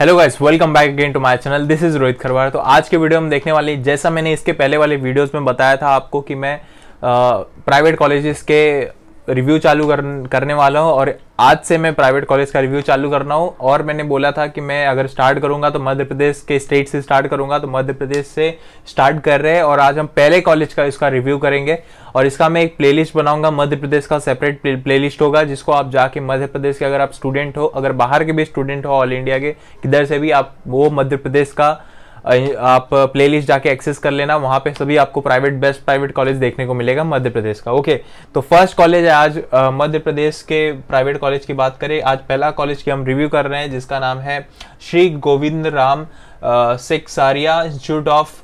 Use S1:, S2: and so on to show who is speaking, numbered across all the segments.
S1: Hello guys welcome back again to my channel this is Rohit Kharwar तो आज के video हम देखने वाले जैसा मैंने इसके पहले वाले वीडियोस में बताया था आपको कि मैं प्राइवेट कॉलेजेस के रिव्यू चालू कर, करने वाला हूँ और आज से मैं प्राइवेट कॉलेज का रिव्यू चालू करना हूँ और मैंने बोला था कि मैं अगर स्टार्ट करूँगा तो मध्य प्रदेश के स्टेट से स्टार्ट करूँगा तो मध्य प्रदेश से स्टार्ट कर रहे हैं और आज हम पहले कॉलेज का इसका रिव्यू करेंगे और इसका मैं एक प्ले बनाऊंगा मध्य प्रदेश का सेपरेट प्ले होगा जिसको आप जाके मध्य प्रदेश के अगर आप स्टूडेंट हो अगर बाहर के भी स्टूडेंट हो ऑल इंडिया के किधर से भी आप वो मध्य प्रदेश का आप प्लेलिस्ट जाके एक्सेस कर लेना वहां पे सभी आपको प्राइवेट बेस्ट प्राइवेट कॉलेज देखने को मिलेगा मध्य प्रदेश का ओके तो फर्स्ट कॉलेज है आज मध्य प्रदेश के प्राइवेट कॉलेज की बात करें आज पहला कॉलेज की हम रिव्यू कर रहे हैं जिसका नाम है Shri Govind Ram Saria institute of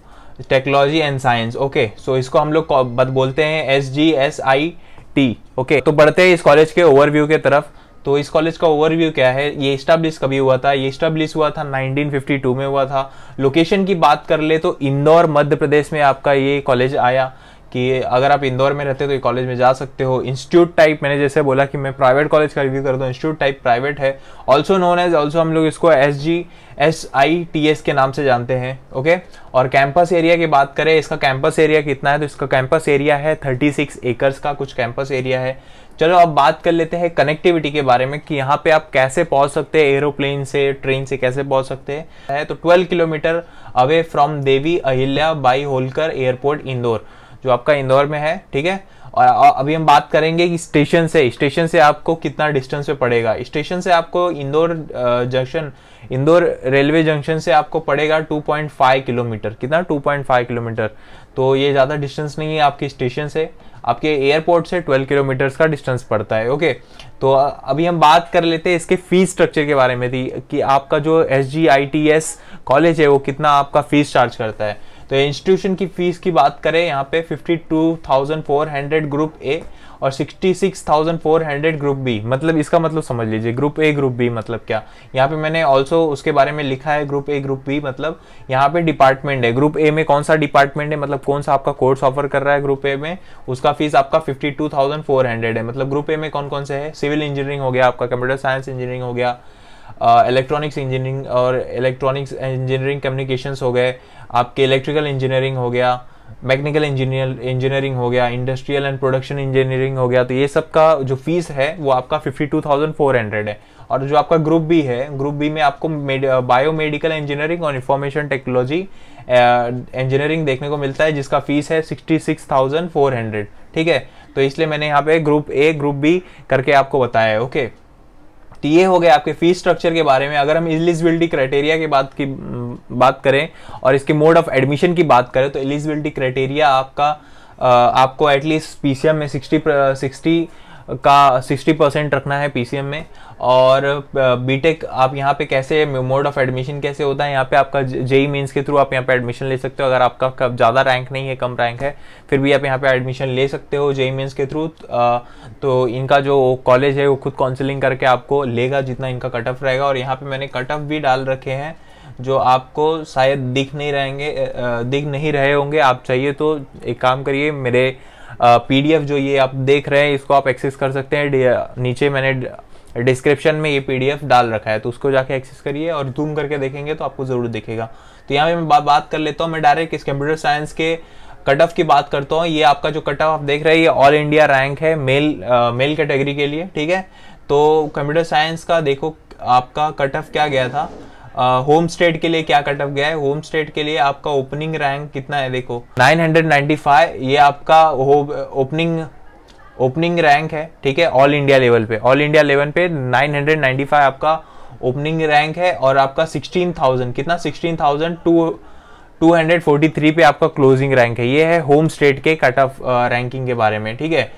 S1: technology and science okay so इसको हम लोग बोलते हैं S G S I T okay तो बढ़ते हैं इस कॉलेज के ओवरव्यू के तरफ तो इस कॉलेज का ओवरव्यू क्या है ये स्टैब्लिश कभी हुआ था ये स्टैब्लिश हुआ था 1952 में हुआ था लोकेशन की बात कर ले तो इंदौर मध्य प्रदेश में आपका ये कॉलेज आया कि अगर आप इंदौर में रहते हो तो ये कॉलेज में जा सकते हो इंस्टीट्यूट टाइप मैंने जैसे बोला कि मैं प्राइवेट कॉलेज का रिव्यू करता हूँ इंस्टीट्यूट टाइप प्राइवेट है ऑल्सो नोन एज ऑल्सो हम लोग इसको S G S I T S के नाम से जानते हैं ओके और कैंपस एरिया की बात करें इसका कैंपस एरिया कितना है तो इसका कैंपस एरिया है थर्टी सिक्स एकर्स का कुछ कैंपस एरिया है चलो अब बात कर लेते हैं कनेक्टिविटी के बारे में कि यहाँ पे आप कैसे पहुँच सकते हैं एरोप्लेन से ट्रेन से कैसे पहुँच सकते हैं तो 12 kilometre away from Devi Ahilya Bai Holkar airport Indore जो आपका इंदौर में है ठीक है और अभी हम बात करेंगे कि स्टेशन से स्टेशन से आपको कितना डिस्टेंस पे पड़ेगा स्टेशन से आपको Indore junction Indore railway junction से आपको पड़ेगा 2.5 किलोमीटर कितना 2.5 किलोमीटर तो ये ज़्यादा डिस्टेंस नहीं है आपके स्टेशन से आपके एयरपोर्ट से 12 किलोमीटर का डिस्टेंस पड़ता है ओके तो अभी हम बात कर लेते हैं इसके फीस स्ट्रक्चर के बारे में थी कि आपका जो एस कॉलेज है वो कितना आपका फीस चार्ज करता है तो इंस्टीट्यूशन की फीस की बात करें यहाँ पे 52,400 ग्रुप ए और 66,400 ग्रुप बी मतलब इसका मतलब समझ लीजिए ग्रुप ए ग्रुप बी मतलब क्या यहाँ पे मैंने ऑल्सो उसके बारे में लिखा है ग्रुप ए ग्रुप बी मतलब यहाँ पे डिपार्टमेंट है ग्रुप ए में कौन सा डिपार्टमेंट है मतलब कौन सा आपका कोर्स ऑफर कर रहा है ग्रुप ए में उसका फीस आपका 52,400 है मतलब ग्रुप ए में कौन कौन से है सिविल इंजीनियरिंग हो गया आपका कंप्यूटर साइंस इंजीनियरिंग हो गया इलेक्ट्रॉनिक्स इंजीनियरिंग और इलेक्ट्रॉनिक्स इंजीनियरिंग कम्युनिकेशंस हो गए आपके इलेक्ट्रिकल इंजीनियरिंग हो गया मैकेनिकल इंजीनियर इंजीनियरिंग हो गया इंडस्ट्रियल एंड प्रोडक्शन इंजीनियरिंग हो गया तो ये सब का जो फीस है वो आपका fifty two thousand four hundred है और जो आपका ग्रुप बी है ग्रुप बी में आपको बायो मेडिकल इंजीनियरिंग और इंफॉर्मेशन टेक्नोलॉजी इंजीनियरिंग देखने को मिलता है जिसका फीस है sixty six thousand four hundred ठीक है तो इसलिए मैंने यहाँ पे ग्रुप ए ग्रुप बी करके आपको बताया है ओके okay? तो ये हो गया आपके फीस स्ट्रक्चर के बारे में अगर हम एलिजिबिलिटी क्राइटेरिया की बात की बात करें और इसके मोड ऑफ एडमिशन की बात करें तो एलिजिबिलिटी क्राइटेरिया आपका आपको एटलीस्ट पी में सिक्सटी सिक्सटी का 60 परसेंट रखना है पी में और बी आप यहाँ पे कैसे मोड ऑफ एडमिशन कैसे होता है यहाँ पे आपका जेई मीन्स e के थ्रू आप यहाँ पे एडमिशन ले सकते हो अगर आपका ज़्यादा रैंक नहीं है कम रैंक है फिर भी आप यहाँ पे एडमिशन ले सकते हो जेई मीन्स e के थ्रू तो इनका जो कॉलेज है वो खुद काउंसिलिंग करके आपको लेगा जितना इनका कट ऑफ रहेगा और यहाँ पर मैंने कट ऑफ भी डाल रखे हैं जो आपको शायद दिख नहीं रहेंगे दिख नहीं रहे होंगे आप चाहिए तो एक काम करिए मेरे पीडीएफ जो ये आप देख रहे हैं इसको आप एक्सेस कर सकते हैं नीचे मैंने डिस्क्रिप्शन में ये पीडीएफ डाल रखा है तो उसको जाके एक्सेस करिए और जूम करके देखेंगे तो आपको ज़रूर दिखेगा तो यहाँ पे मैं बा, बात कर लेता हूँ मैं डायरेक्ट इस कंप्यूटर साइंस के कट ऑफ की बात करता हूँ ये आपका जो कट ऑफ आप देख रहे हैं ये ऑल इंडिया रैंक है मेल मेल कैटेगरी के लिए ठीक है तो कंप्यूटर साइंस का देखो आपका कट ऑफ क्या गया था होम स्टेट के लिए क्या कट ऑफ गया है होम स्टेट के लिए आपका ओपनिंग रैंक कितना है देखो 995 ये आपका ओपनिंग ओपनिंग रैंक है ठीक है ऑल इंडिया लेवल पे ऑल इंडिया लेवल पे 995 आपका ओपनिंग रैंक है और आपका 16,000 कितना 16,000 243 पे आपका क्लोजिंग रैंक है ये है होम स्टेट के कट ऑफ रैंकिंग के बारे में ठीक है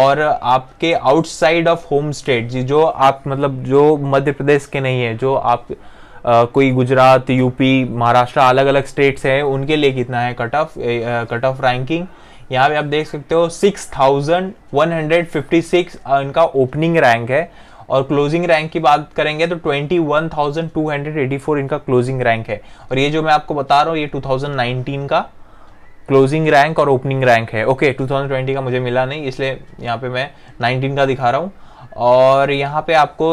S1: और आपके आउटसाइड ऑफ होम स्टेट जो आप मतलब जो मध्य प्रदेश के नहीं है जो आप कोई गुजरात यूपी महाराष्ट्र अलग अलग स्टेट्स हैं उनके लिए कितना है cut off cut off ranking यहाँ पे आप देख सकते हो 6,156 इनका ओपनिंग रैंक है और क्लोजिंग रैंक की बात करेंगे तो 21,284 इनका क्लोजिंग रैंक है और ये जो मैं आपको बता रहा हूँ ये 2019 का क्लोजिंग रैंक और ओपनिंग रैंक है ओके okay, 2020 का मुझे मिला नहीं इसलिए यहाँ पे मैं 19 का दिखा रहा हूँ और यहाँ पे आपको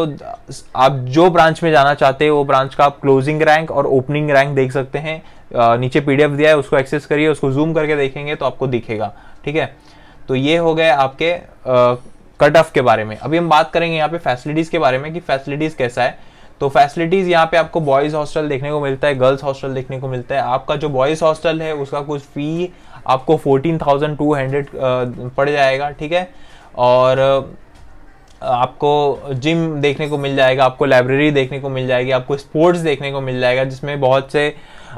S1: आप जो ब्रांच में जाना चाहते हैं वो ब्रांच का आप क्लोजिंग रैंक और ओपनिंग रैंक देख सकते हैं नीचे पीडीएफ दिया है उसको एक्सेस करिए उसको जूम करके देखेंगे तो आपको दिखेगा ठीक है तो ये हो गए आपके कट ऑफ के बारे में अभी हम बात करेंगे यहाँ पे फैसिलिटीज़ के बारे में कि फैसिलिटीज़ कैसा है तो फैसिलिटीज़ यहाँ पे आपको बॉयज़ हॉस्टल देखने को मिलता है गर्ल्स हॉस्टल देखने को मिलता है आपका जो बॉयज़ हॉस्टल है उसका कुछ फ़ी आपको फोर्टीन थाउजेंड टू हंड्रेड पड़ जाएगा ठीक है और आपको जिम देखने को मिल जाएगा आपको लाइब्रेरी देखने को मिल जाएगी आपको स्पोर्ट्स देखने को मिल जाएगा जिसमें बहुत से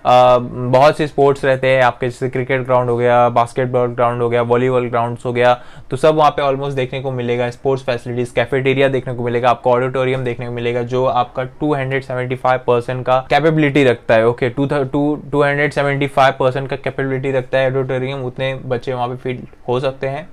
S1: आ, बहुत से स्पोर्ट्स रहते हैं आपके जैसे क्रिकेट ग्राउंड हो गया बास्केटबॉल ग्राउंड हो गया वॉलीबॉल ग्राउंड्स हो गया तो सब वहाँ पे ऑलमोस्ट देखने को मिलेगा स्पोर्ट्स फैसिलिटीज़ कैफेटेरिया देखने को मिलेगा आपको ऑडिटोरियम देखने को मिलेगा जो आपका 275 परसेंट का कैपेबिलिटी रखता है okay two two hundred seventy five percent का कैपेबिलिटी रखता है ऑडिटोरियम उतने बच्चे वहाँ पे फील्ड हो सकते हैं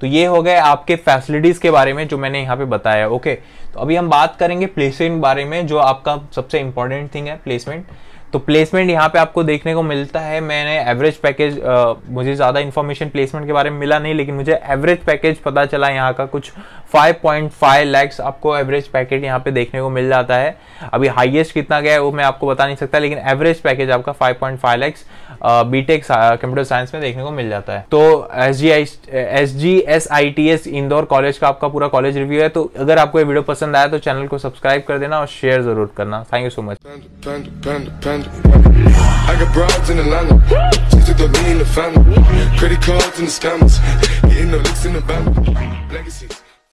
S1: तो ये हो गए आपके फैसिलिटीज़ के बारे में जो मैंने यहाँ पे बताया ओके तो अभी हम बात करेंगे प्लेसमेंट बारे में जो आपका सबसे इंपॉर्टेंट थिंग है प्लेसमेंट तो प्लेसमेंट यहाँ पे आपको देखने को मिलता है मैंने एवरेज पैकेज मुझे ज़्यादा इन्फॉर्मेशन प्लेसमेंट के बारे में मिला नहीं लेकिन मुझे एवरेज पैकेज पता चला यहाँ का कुछ 5.5 लैक्स आपको एवरेज पैकेज यहाँ पे देखने को मिल जाता है अभी हाईएस्ट कितना गया है वो मैं आपको बता नहीं सकता लेकिन एवरेज पैकेज आपका 5.5 लैक्स बीटेक कंप्यूटर साइंस में देखने को मिल जाता है तो S G I S G S I T S Indore college का आपका पूरा कॉलेज रिव्यू है तो अगर आपको ये वीडियो पसंद आया तो चैनल को सब्सक्राइब कर देना और शेयर जरूर करना thank you so much I got broads in Atlanta. She took the lean in the family. Credit cards and the scammers. getting the licks in the band. Legacies.